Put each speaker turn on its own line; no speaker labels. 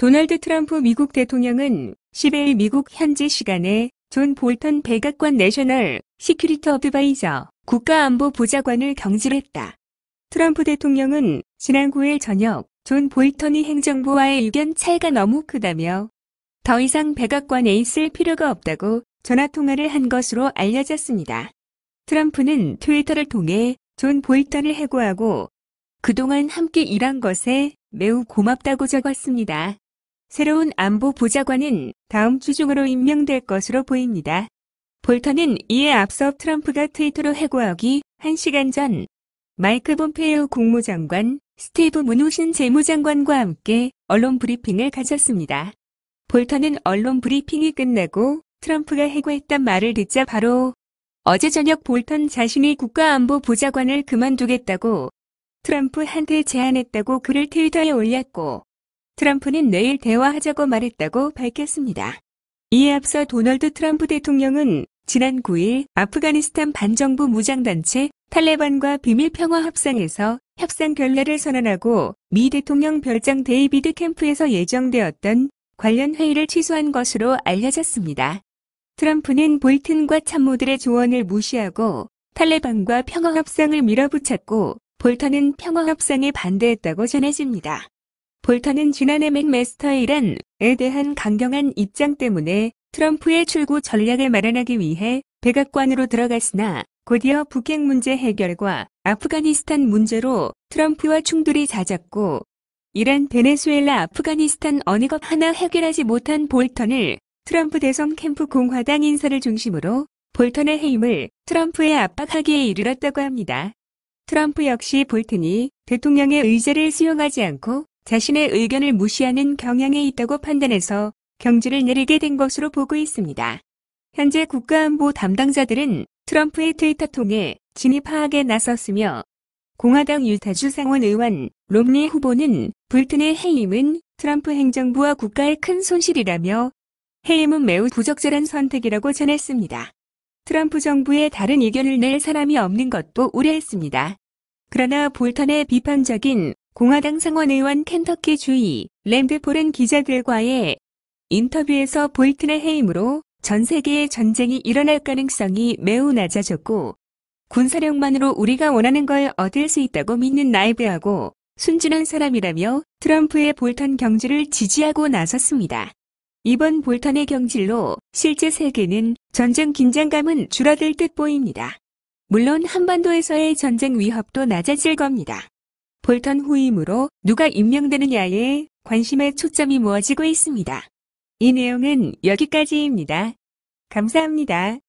도널드 트럼프 미국 대통령은 10일 미국 현지 시간에 존 볼턴 백악관 내셔널 시큐리티 어드바이저 국가안보 보좌관을 경질했다. 트럼프 대통령은 지난 9일 저녁 존 볼턴이 행정부와의 의견 차이가 너무 크다며 더 이상 백악관에 있을 필요가 없다고 전화통화를 한 것으로 알려졌습니다. 트럼프는 트위터를 통해 존 볼턴을 해고하고 그동안 함께 일한 것에 매우 고맙다고 적었습니다. 새로운 안보 보좌관은 다음 주 중으로 임명될 것으로 보입니다. 볼턴은 이에 앞서 트럼프가 트위터로 해고하기 1시간 전 마이크 본페이오 국무장관, 스티브 문호신 재무장관과 함께 언론 브리핑을 가졌습니다. 볼턴은 언론 브리핑이 끝나고 트럼프가 해고했단 말을 듣자 바로 어제 저녁 볼턴 자신이 국가안보 보좌관을 그만두겠다고 트럼프한테 제안했다고 글을 트위터에 올렸고 트럼프는 내일 대화하자고 말했다고 밝혔습니다. 이에 앞서 도널드 트럼프 대통령은 지난 9일 아프가니스탄 반정부 무장단체 탈레반과 비밀평화 협상에서 협상 결례를 선언하고 미 대통령 별장 데이비드 캠프에서 예정되었던 관련 회의를 취소한 것으로 알려졌습니다. 트럼프는 볼튼과 참모들의 조언을 무시하고 탈레반과 평화 협상을 밀어붙였고 볼턴은 평화 협상에 반대했다고 전해집니다. 볼턴은 지난해 맥메스터의 이란에 대한 강경한 입장 때문에 트럼프의 출구 전략을 마련하기 위해 백악관으로 들어갔으나 곧이어 북핵 문제 해결과 아프가니스탄 문제로 트럼프와 충돌이 잦았고 이란 베네수엘라 아프가니스탄 어느 것 하나 해결하지 못한 볼턴을 트럼프 대선 캠프 공화당 인사를 중심으로 볼턴의 해임을 트럼프에 압박하기에 이르렀다고 합니다. 트럼프 역시 볼턴이 대통령의 의제를 수용하지 않고 자신의 의견을 무시하는 경향에 있다고 판단해서 경지를 내리게 된 것으로 보고 있습니다. 현재 국가안보 담당자들은 트럼프의 트위터 통해 진입 파악에 나섰으며 공화당 유타주 상원 의원 롬니 후보는 불튼의 해임은 트럼프 행정부와 국가의 큰 손실이라며 해임은 매우 부적절한 선택이라고 전했습니다. 트럼프 정부에 다른 의견을 낼 사람이 없는 것도 우려했습니다. 그러나 볼턴의 비판적인 공화당 상원의원 켄터키 주의 램드 포렌 기자들과의 인터뷰에서 볼튼의 해임으로 전 세계의 전쟁이 일어날 가능성이 매우 낮아졌고 군사력만으로 우리가 원하는 걸 얻을 수 있다고 믿는 나이브하고 순진한 사람이라며 트럼프의 볼턴 경질을 지지하고 나섰습니다. 이번 볼턴의 경질로 실제 세계는 전쟁 긴장감은 줄어들 듯 보입니다. 물론 한반도에서의 전쟁 위협도 낮아질 겁니다. 볼턴 후임으로 누가 임명되느냐에 관심의 초점이 모아지고 있습니다. 이 내용은 여기까지입니다. 감사합니다.